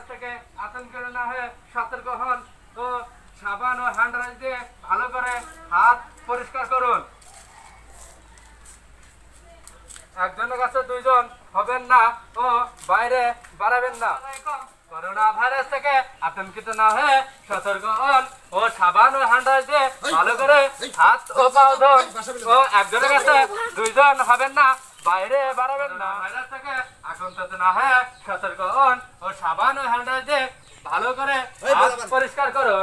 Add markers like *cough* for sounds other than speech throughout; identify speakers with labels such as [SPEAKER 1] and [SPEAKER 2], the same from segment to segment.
[SPEAKER 1] কাছ থেকে আতঙ্কিত না হয়ে সতর্ক হন ও সাবান ও হ্যান্ড ওয়াশ দিয়ে ভালো করে হাত পরিষ্কার করুন একজনের কাছে দুইজন হবেন না ও বাইরে বাড়াবেন না করোনা ভাইরাস থেকে আতঙ্কিত না হয়ে সতর্ক হন ও সাবান ও হ্যান্ড ওয়াশ দিয়ে ভালো করে হাত ও পা ধন ও একজনের কাছে দুইজন হবেন না বাইরে বাড়াবেন না থেকে এখন তো না হ্যাঁ সতর্ক হন ও সাবান ও হ্যান্ডেল দিয়ে ভালো করে পরিষ্কার করো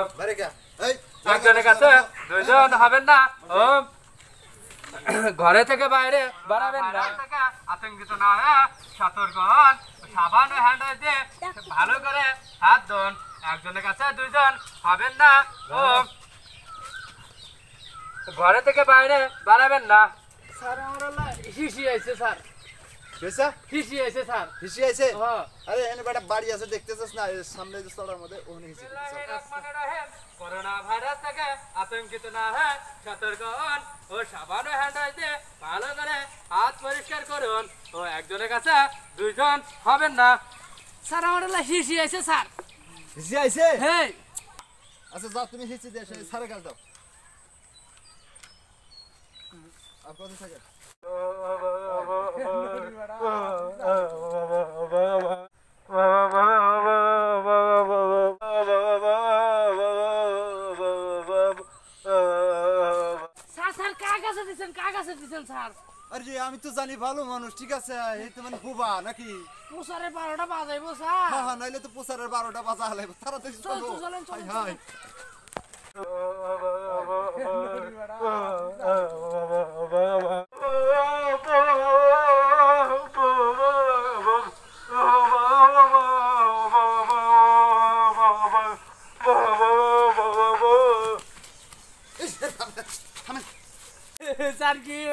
[SPEAKER 1] একজনের কাছে দুজন হবেন না ও ঘরে থেকে বাইরে বাড়াবেন না আতঙ্কিত না সতর্ক হন সাবান ও হ্যান্ডেল দিয়ে ভালো করে হাত ধন একজনের কাছে দুজন হবেন না ও ঘরে থেকে বাইরে বাড়াবেন না স্যার হাত পরিষ্কার করুন ও একজনের কাছে দুইজন হবেন না স্যার আমার হিসি আইছে স্যার হিসি আইছে আচ্ছা যা তুমি হিসি দিয়ে স্যারের কাছে দাও আর কত থাকে আমি তো জানি ভালো মানুষ ঠিক আছে এই মানে বুবা নাকি পোসারের বারোটা বাজাইবো স্যার হ্যাঁ হ্যাঁ নাইলে তো পোসারের বারোটা বাজা হালাইবো তাড়াতাড়ি চলো হাই হাই *laughs* থামেন স্যার *laughs* কি *laughs*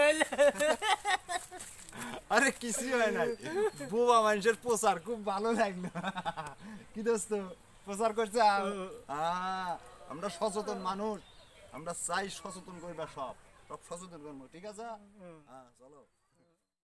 [SPEAKER 1] আরে কিছু হয় নাই বোবা মানুষের প্রচার খুব ভালো লাগলো *laughs* কি দোস্ত প্রচার করছে আমরা সচেতন মানুষ আমরা চাই সচেতন করবা সব সব সচেতন করবো ঠিক আছে চলো